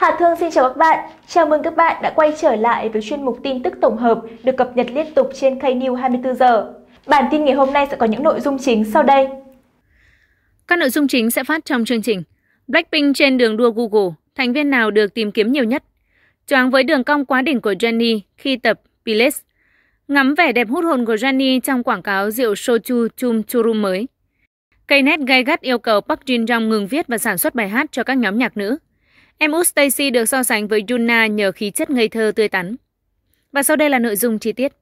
Hà Thương xin chào các bạn. Chào mừng các bạn đã quay trở lại với chuyên mục tin tức tổng hợp được cập nhật liên tục trên KNews 24 giờ. Bản tin ngày hôm nay sẽ có những nội dung chính sau đây. Các nội dung chính sẽ phát trong chương trình. Blackpink trên đường đua Google, thành viên nào được tìm kiếm nhiều nhất? Choáng với đường cong quá đỉnh của Jennie khi tập Pilates. Ngắm vẻ đẹp hút hồn của Jennie trong quảng cáo rượu Soju Chum Churum mới. Knet gay gắt yêu cầu Park Jin Jong ngừng viết và sản xuất bài hát cho các nhóm nhạc nữ. Em út Stacy được so sánh với Yuna nhờ khí chất ngây thơ tươi tắn. Và sau đây là nội dung chi tiết.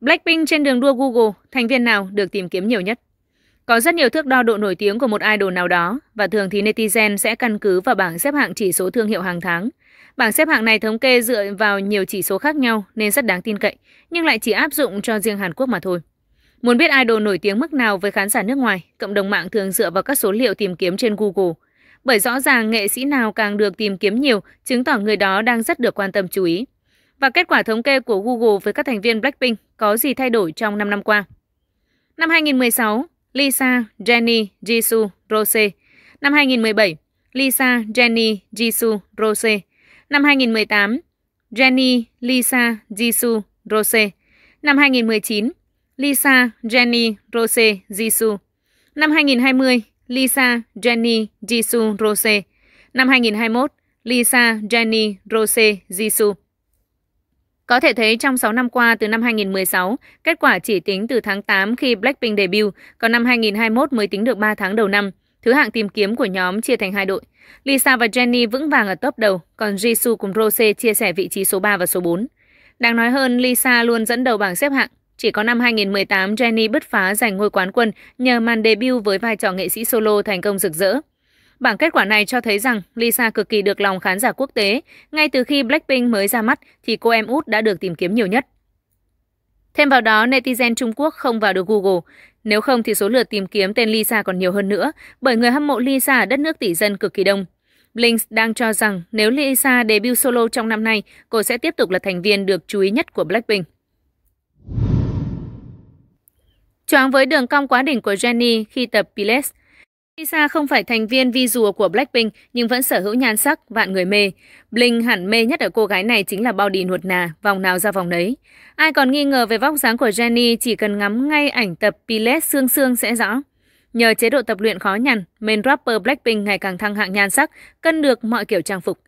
Blackpink trên đường đua Google, thành viên nào được tìm kiếm nhiều nhất? Có rất nhiều thước đo độ nổi tiếng của một idol nào đó và thường thì netizen sẽ căn cứ vào bảng xếp hạng chỉ số thương hiệu hàng tháng. Bảng xếp hạng này thống kê dựa vào nhiều chỉ số khác nhau nên rất đáng tin cậy, nhưng lại chỉ áp dụng cho riêng Hàn Quốc mà thôi. Muốn biết idol nổi tiếng mức nào với khán giả nước ngoài, cộng đồng mạng thường dựa vào các số liệu tìm kiếm trên Google bởi rõ ràng nghệ sĩ nào càng được tìm kiếm nhiều, chứng tỏ người đó đang rất được quan tâm chú ý. Và kết quả thống kê của Google với các thành viên Blackpink có gì thay đổi trong 5 năm qua? Năm 2016, Lisa, Jennie, Jisoo, Rose. Năm 2017, Lisa, Jennie, Jisoo, Rose. Năm 2018, Jennie, Lisa, Jisoo, Rose. Năm 2019, Lisa, Jennie, Rose, Jisoo. Năm 2020, Lisa Jenny Jisoo Rose. Năm 2021, Lisa Jenny Rose Jisoo. Có thể thấy trong 6 năm qua từ năm 2016, kết quả chỉ tính từ tháng 8 khi Blackpink debut, còn năm 2021 mới tính được 3 tháng đầu năm. Thứ hạng tìm kiếm của nhóm chia thành hai đội. Lisa và Jennie vững vàng ở top đầu, còn Jisoo cùng Rose chia sẻ vị trí số 3 và số 4. Đáng nói hơn, Lisa luôn dẫn đầu bảng xếp hạng chỉ có năm 2018, Jenny bứt phá giành ngôi quán quân nhờ màn debut với vai trò nghệ sĩ solo thành công rực rỡ. Bảng kết quả này cho thấy rằng Lisa cực kỳ được lòng khán giả quốc tế. Ngay từ khi Blackpink mới ra mắt thì cô em út đã được tìm kiếm nhiều nhất. Thêm vào đó, netizen Trung Quốc không vào được Google. Nếu không thì số lượt tìm kiếm tên Lisa còn nhiều hơn nữa, bởi người hâm mộ Lisa ở đất nước tỷ dân cực kỳ đông. Blink đang cho rằng nếu Lisa debut solo trong năm nay, cô sẽ tiếp tục là thành viên được chú ý nhất của Blackpink. choáng với đường cong quá đỉnh của Jennie khi tập Pilates. Lisa không phải thành viên vi-rùa của Blackpink nhưng vẫn sở hữu nhan sắc vạn người mê. Bling hẳn mê nhất ở cô gái này chính là body nuột nà, vòng nào ra vòng nấy. Ai còn nghi ngờ về vóc dáng của Jennie chỉ cần ngắm ngay ảnh tập Pilates xương xương sẽ rõ. Nhờ chế độ tập luyện khó nhằn, main rapper Blackpink ngày càng thăng hạng nhan sắc, cân được mọi kiểu trang phục.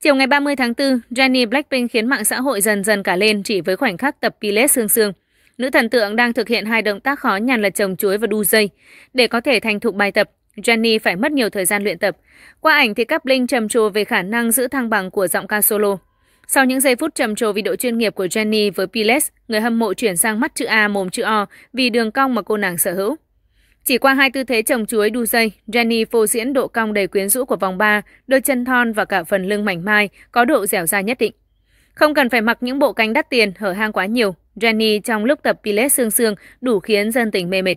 Chiều ngày 30 tháng 4, Jennie Blackpink khiến mạng xã hội dần dần cả lên chỉ với khoảnh khắc tập Pilates xương xương. Nữ thần tượng đang thực hiện hai động tác khó nhằn là trồng chuối và đu dây. Để có thể thành thục bài tập, Jenny phải mất nhiều thời gian luyện tập. Qua ảnh thì các linh trầm trồ về khả năng giữ thăng bằng của giọng ca solo. Sau những giây phút trầm trồ vì độ chuyên nghiệp của Jenny với Piles, người hâm mộ chuyển sang mắt chữ A mồm chữ O vì đường cong mà cô nàng sở hữu. Chỉ qua hai tư thế trồng chuối đu dây, Jenny phô diễn độ cong đầy quyến rũ của vòng 3, đôi chân thon và cả phần lưng mảnh mai có độ dẻo dai nhất định. Không cần phải mặc những bộ cánh đắt tiền hở hang quá nhiều, Jenny trong lúc tập pilates sương sương đủ khiến dân tình mê mệt.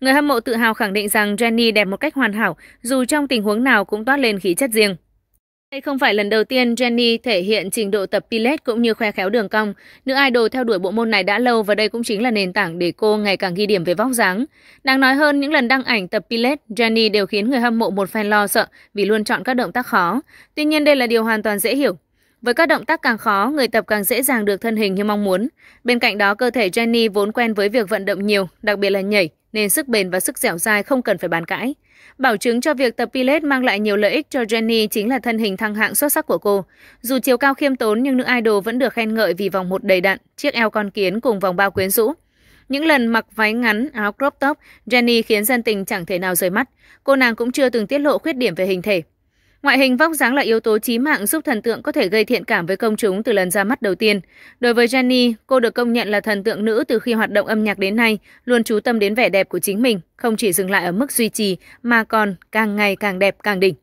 Người hâm mộ tự hào khẳng định rằng Jenny đẹp một cách hoàn hảo, dù trong tình huống nào cũng toát lên khí chất riêng. Đây không phải lần đầu tiên Jenny thể hiện trình độ tập pilates cũng như khoe khéo đường cong. Nữ idol theo đuổi bộ môn này đã lâu và đây cũng chính là nền tảng để cô ngày càng ghi điểm về vóc dáng. Đáng nói hơn, những lần đăng ảnh tập pilates, Jenny đều khiến người hâm mộ một phen lo sợ vì luôn chọn các động tác khó. Tuy nhiên đây là điều hoàn toàn dễ hiểu. Với các động tác càng khó, người tập càng dễ dàng được thân hình như mong muốn. Bên cạnh đó, cơ thể Jenny vốn quen với việc vận động nhiều, đặc biệt là nhảy, nên sức bền và sức dẻo dai không cần phải bàn cãi. Bảo chứng cho việc tập Pilates mang lại nhiều lợi ích cho Jenny chính là thân hình thăng hạng xuất sắc của cô. Dù chiều cao khiêm tốn nhưng nữ idol vẫn được khen ngợi vì vòng một đầy đặn, chiếc eo con kiến cùng vòng bao quyến rũ. Những lần mặc váy ngắn, áo crop top, Jenny khiến dân tình chẳng thể nào rời mắt. Cô nàng cũng chưa từng tiết lộ khuyết điểm về hình thể. Ngoại hình vóc dáng là yếu tố chí mạng giúp thần tượng có thể gây thiện cảm với công chúng từ lần ra mắt đầu tiên. Đối với Jenny, cô được công nhận là thần tượng nữ từ khi hoạt động âm nhạc đến nay, luôn chú tâm đến vẻ đẹp của chính mình, không chỉ dừng lại ở mức duy trì mà còn càng ngày càng đẹp càng đỉnh.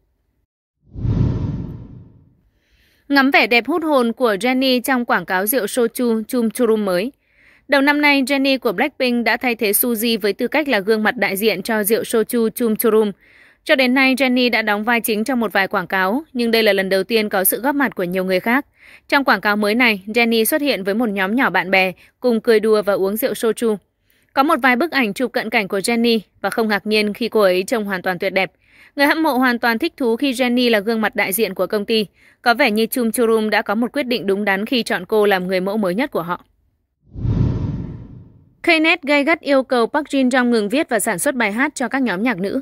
Ngắm vẻ đẹp hút hồn của Jenny trong quảng cáo rượu soju chum churum mới. Đầu năm nay, Jenny của Blackpink đã thay thế Suzy với tư cách là gương mặt đại diện cho rượu soju chum churum. Cho đến nay, Jenny đã đóng vai chính trong một vài quảng cáo, nhưng đây là lần đầu tiên có sự góp mặt của nhiều người khác. Trong quảng cáo mới này, Jenny xuất hiện với một nhóm nhỏ bạn bè, cùng cười đùa và uống rượu soju. Có một vài bức ảnh chụp cận cảnh của Jenny và không ngạc nhiên khi cô ấy trông hoàn toàn tuyệt đẹp. Người hâm mộ hoàn toàn thích thú khi Jenny là gương mặt đại diện của công ty. Có vẻ như Chum Churum đã có một quyết định đúng đắn khi chọn cô làm người mẫu mới nhất của họ. Knet gây gắt yêu cầu Park Jin Jong ngừng viết và sản xuất bài hát cho các nhóm nhạc nữ.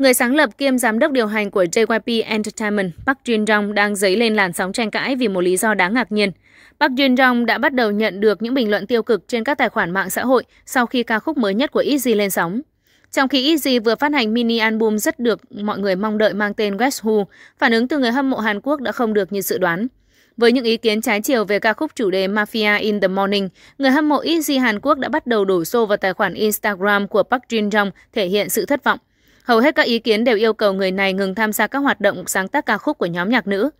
Người sáng lập kiêm giám đốc điều hành của JYP Entertainment, Park Jin Jong đang dấy lên làn sóng tranh cãi vì một lý do đáng ngạc nhiên. Park Jin Jong đã bắt đầu nhận được những bình luận tiêu cực trên các tài khoản mạng xã hội sau khi ca khúc mới nhất của Eazy lên sóng. Trong khi Eazy vừa phát hành mini album rất được mọi người mong đợi mang tên Guess Who, phản ứng từ người hâm mộ Hàn Quốc đã không được như dự đoán. Với những ý kiến trái chiều về ca khúc chủ đề Mafia in the Morning, người hâm mộ Eazy Hàn Quốc đã bắt đầu đổ xô vào tài khoản Instagram của Park Jin Jong thể hiện sự thất vọng. Hầu hết các ý kiến đều yêu cầu người này ngừng tham gia các hoạt động sáng tác ca khúc của nhóm nhạc nữ.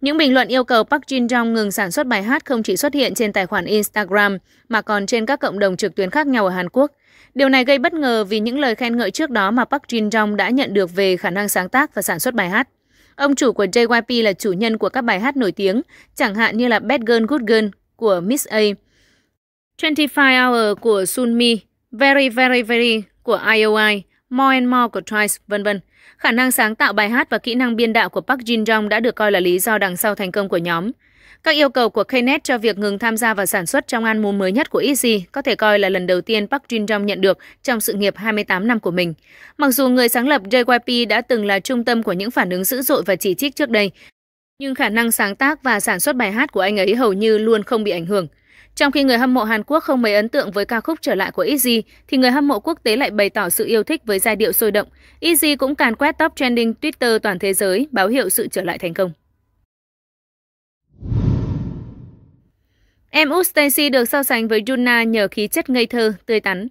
Những bình luận yêu cầu Park Jin Jong ngừng sản xuất bài hát không chỉ xuất hiện trên tài khoản Instagram mà còn trên các cộng đồng trực tuyến khác nhau ở Hàn Quốc. Điều này gây bất ngờ vì những lời khen ngợi trước đó mà Park Jin Jong đã nhận được về khả năng sáng tác và sản xuất bài hát. Ông chủ của JYP là chủ nhân của các bài hát nổi tiếng, chẳng hạn như là Bad Girl Good Girl của Miss A, 25 Hour của Sunmi, Very Very Very của IOI, More and More của Twice, vân vân. Khả năng sáng tạo bài hát và kỹ năng biên đạo của Park Jin Jong đã được coi là lý do đằng sau thành công của nhóm. Các yêu cầu của Knet cho việc ngừng tham gia vào sản xuất trong album mới nhất của Easy có thể coi là lần đầu tiên Park Jin Jong nhận được trong sự nghiệp 28 năm của mình. Mặc dù người sáng lập JYP đã từng là trung tâm của những phản ứng dữ dội và chỉ trích trước đây, nhưng khả năng sáng tác và sản xuất bài hát của anh ấy hầu như luôn không bị ảnh hưởng. Trong khi người hâm mộ Hàn Quốc không mấy ấn tượng với ca khúc trở lại của Izzy, thì người hâm mộ quốc tế lại bày tỏ sự yêu thích với giai điệu sôi động. Izzy cũng càn quét top trending Twitter toàn thế giới, báo hiệu sự trở lại thành công. Em út Stacy được so sánh với Juna nhờ khí chất ngây thơ, tươi tắn.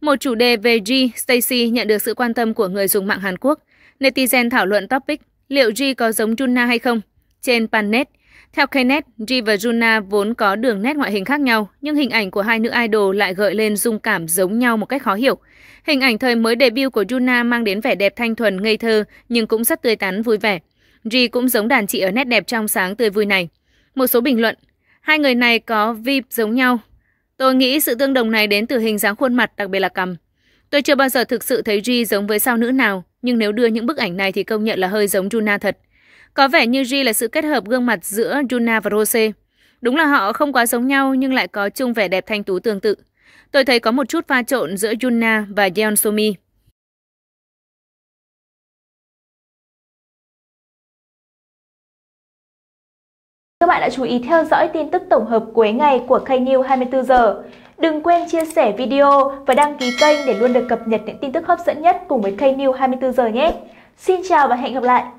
Một chủ đề về G, Stacy nhận được sự quan tâm của người dùng mạng Hàn Quốc. Netizen thảo luận topic liệu G có giống Juna hay không? Trên Panet, theo Kenneth, G và Juna vốn có đường nét ngoại hình khác nhau, nhưng hình ảnh của hai nữ idol lại gợi lên dung cảm giống nhau một cách khó hiểu. Hình ảnh thời mới debut của Juna mang đến vẻ đẹp thanh thuần, ngây thơ, nhưng cũng rất tươi tắn, vui vẻ. G cũng giống đàn chị ở nét đẹp trong sáng tươi vui này. Một số bình luận, hai người này có vip giống nhau. Tôi nghĩ sự tương đồng này đến từ hình dáng khuôn mặt, đặc biệt là cằm. Tôi chưa bao giờ thực sự thấy G giống với sao nữ nào, nhưng nếu đưa những bức ảnh này thì công nhận là hơi giống Juna thật. Có vẻ như G là sự kết hợp gương mặt giữa Juna và Rose. Đúng là họ không quá giống nhau nhưng lại có chung vẻ đẹp thanh tú tương tự. Tôi thấy có một chút pha trộn giữa Juna và Yeon Somi. Các bạn đã chú ý theo dõi tin tức tổng hợp cuối ngày của kênh News 24 giờ. Đừng quên chia sẻ video và đăng ký kênh để luôn được cập nhật những tin tức hấp dẫn nhất cùng với kênh News 24 giờ nhé. Xin chào và hẹn gặp lại!